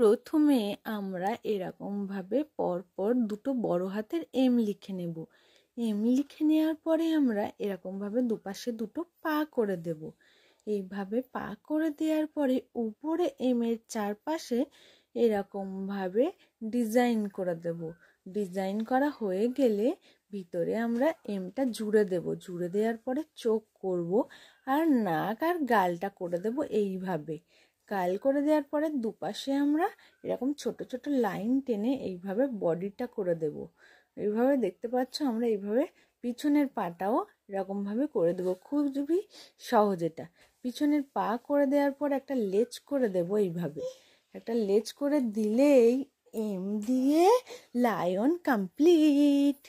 প্রথমে আমরা এরকমভাবে পরপর দুটো বড় হাতের এম লিখে নেব এম লিখে নেওয়ার পরে আমরা এরকমভাবে দুপাশে দুটো পা করে দেব এইভাবে পা করে দেওয়ার পরে উপরে এম এর চারপাশে এরকমভাবে ডিজাইন করে দেব ডিজাইন করা হয়ে গেলে ভিতরে আমরা এমটা জুড়ে দেব জুড়ে দেওয়ার পরে চোখ করব আর নাক আর গালটা করে দেব এইভাবে কাল করে দেওয়ার পরে দুপাশে আমরা এরকম ছোট ছোট লাইন টেনে এইভাবে বডিটা করে দেব এইভাবে দেখতে পাচ্ছ আমরা এইভাবে পিছনের পাটাও এরকমভাবে করে দেবো খুবই সহজ এটা পিছনের পা করে দেওয়ার পর একটা লেজ করে দেব এইভাবে একটা লেজ করে দিলেই এম দিয়ে লায়ন কমপ্লিট